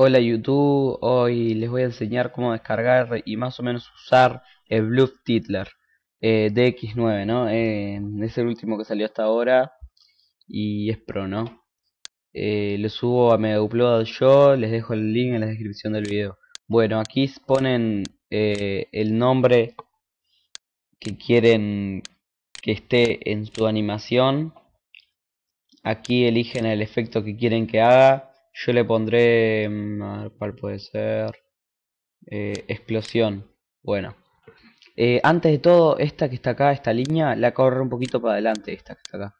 Hola YouTube, hoy les voy a enseñar cómo descargar y más o menos usar el Bluff Titler eh, DX9, ¿no? Eh, es el último que salió hasta ahora y es pro, ¿no? Eh, lo subo a media Upload yo, les dejo el link en la descripción del video. Bueno, aquí ponen el nombre que quieren que esté en su animación. Aquí eligen el efecto que quieren que haga yo le pondré... Mm, a ver, ¿cuál puede ser? Eh, explosión. Bueno. Eh, antes de todo, esta que está acá, esta línea, la corro un poquito para adelante, esta que está acá.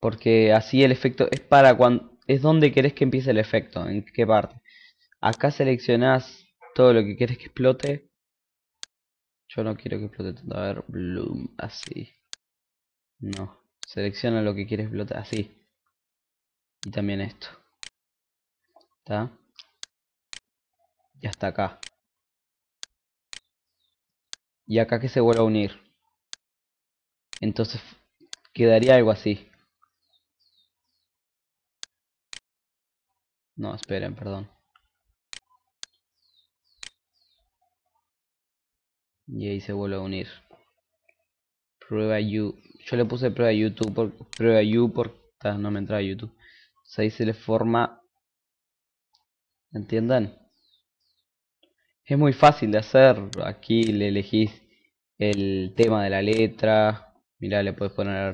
Porque así el efecto es para cuando... Es donde querés que empiece el efecto, en qué parte. Acá seleccionás todo lo que quieres que explote. Yo no quiero que explote tanto. A ver, bloom, así. No. Selecciona lo que quieres explote. así. Y también esto. ¿Está? Y hasta acá. Y acá que se vuelve a unir. Entonces quedaría algo así. No, esperen, perdón. Y ahí se vuelve a unir. Prueba you. Yo le puse prueba YouTube por, prueba you por no me entraba YouTube. Entonces ahí se le forma ¿Entienden? Es muy fácil de hacer. Aquí le elegís el tema de la letra. Mirá, le puedes poner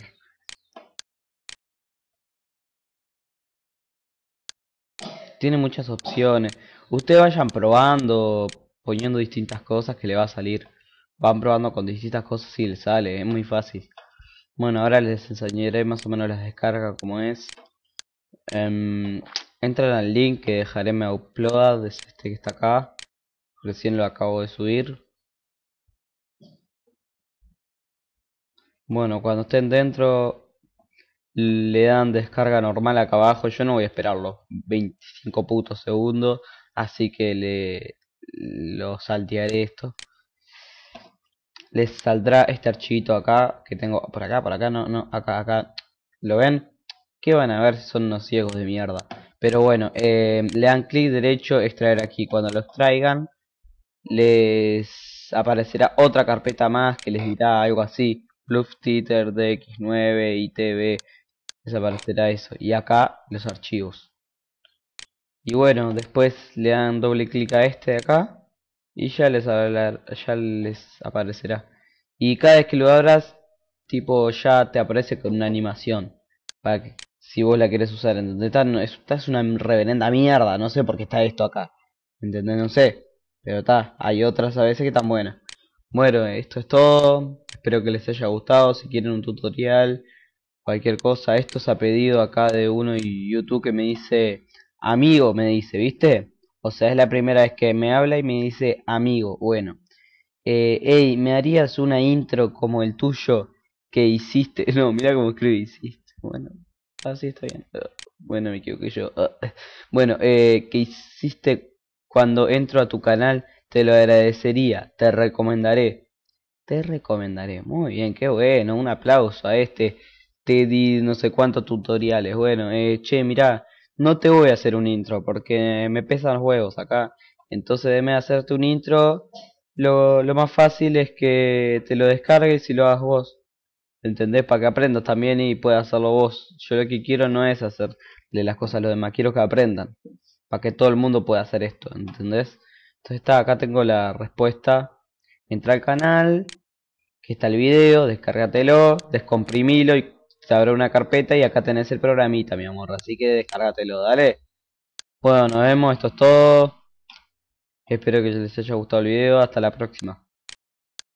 tiene muchas opciones. Ustedes vayan probando, poniendo distintas cosas que le va a salir. Van probando con distintas cosas y le sale, es muy fácil. Bueno, ahora les enseñaré más o menos las descarga como es. Em, entran al link que dejaré me mi upload, es este que está acá. Recién lo acabo de subir. Bueno, cuando estén dentro le dan descarga normal acá abajo. Yo no voy a esperarlo los 25 putos segundos, así que le lo saltearé esto. Les saldrá este archivito acá que tengo por acá, por acá, no, no, acá, acá. ¿Lo ven? ¿Qué van a ver si son unos ciegos de mierda? Pero bueno, eh, le dan clic derecho, extraer aquí. Cuando los traigan, les aparecerá otra carpeta más que les dirá algo así. Bluff DX9, ITB, Les aparecerá eso. Y acá los archivos. Y bueno, después le dan doble clic a este de acá. Y ya les, ya les aparecerá. Y cada vez que lo abras, tipo ya te aparece con una animación. Para que si vos la querés usar, ¿entendés? Esta, es una reverenda mierda, no sé por qué está esto acá, ¿entendés? No sé, pero está, hay otras a veces que están buenas. Bueno, esto es todo, espero que les haya gustado, si quieren un tutorial, cualquier cosa, esto se ha pedido acá de uno y YouTube que me dice, amigo, me dice, ¿viste? O sea, es la primera vez que me habla y me dice, amigo, bueno. Eh, hey, ¿me harías una intro como el tuyo que hiciste? No, mira cómo escribí, hiciste, bueno. Ah, bien. Ah, bueno, me equivoqué yo. Ah, bueno, eh, ¿qué hiciste cuando entro a tu canal? Te lo agradecería, te recomendaré. Te recomendaré. Muy bien, qué bueno. Un aplauso a este. Te di no sé cuántos tutoriales. Bueno, eh, che, mirá, no te voy a hacer un intro porque me pesan los huevos acá. Entonces, deme hacerte un intro, lo, lo más fácil es que te lo descargues y lo hagas vos. ¿Entendés? Para que aprendas también y puedas hacerlo vos. Yo lo que quiero no es hacerle las cosas a los demás, quiero que aprendan. Para que todo el mundo pueda hacer esto, ¿entendés? Entonces está, acá tengo la respuesta. Entra al canal, que está el video, descárgatelo, descomprimilo y te abre una carpeta y acá tenés el programita, mi amor. Así que descárgatelo, dale. Bueno, nos vemos, esto es todo. Espero que les haya gustado el video, hasta la próxima.